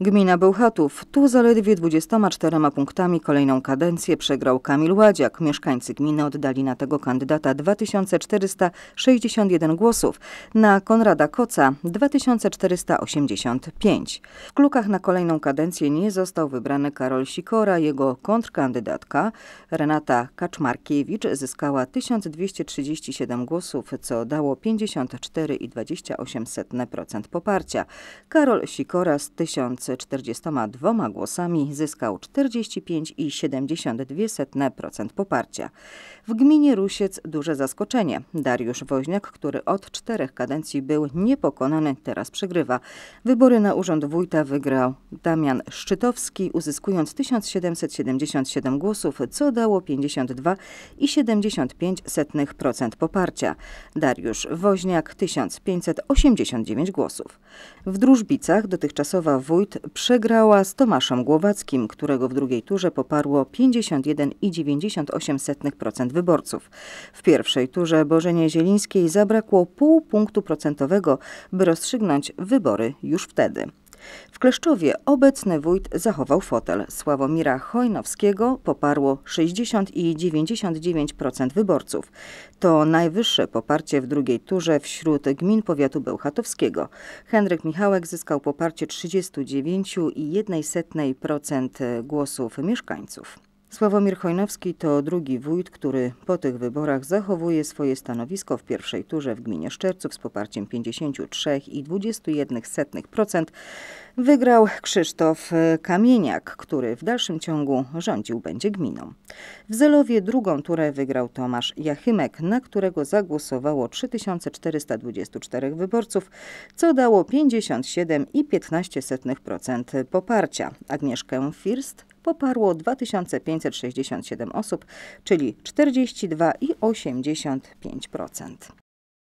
Gmina Bełchatów. Tu zaledwie 24 punktami kolejną kadencję przegrał Kamil Ładziak. Mieszkańcy gminy oddali na tego kandydata 2461 głosów, na Konrada Koca 2485. W Klukach na kolejną kadencję nie został wybrany Karol Sikora. Jego kontrkandydatka Renata Kaczmarkiewicz zyskała 1237 głosów, co dało 54,28% poparcia. Karol Sikora z 1000 czterdziestoma 42 głosami zyskał 45,72% poparcia. W gminie Rusiec duże zaskoczenie. Dariusz Woźniak, który od czterech kadencji był niepokonany, teraz przegrywa. Wybory na urząd wójta wygrał Damian Szczytowski, uzyskując 1777 głosów, co dało 52,75% poparcia. Dariusz Woźniak 1589 głosów. W Drużbicach dotychczasowa wójt przegrała z Tomaszem Głowackim, którego w drugiej turze poparło 51,98% wyborców. W pierwszej turze Bożenie Zielińskiej zabrakło pół punktu procentowego, by rozstrzygnąć wybory już wtedy. W Kleszczowie obecny wójt zachował fotel. Sławomira Chojnowskiego poparło 60 i 99% wyborców. To najwyższe poparcie w drugiej turze wśród gmin powiatu bełchatowskiego. Henryk Michałek zyskał poparcie 39,1% głosów mieszkańców. Sławomir Chojnowski to drugi wójt, który po tych wyborach zachowuje swoje stanowisko w pierwszej turze w gminie Szczerców z poparciem 53,21%. Wygrał Krzysztof e, Kamieniak, który w dalszym ciągu rządził będzie gminą. W Zelowie drugą turę wygrał Tomasz Jachymek, na którego zagłosowało 3424 wyborców, co dało 57,15% poparcia. Agnieszkę First poparło 2567 osób, czyli 42,85%.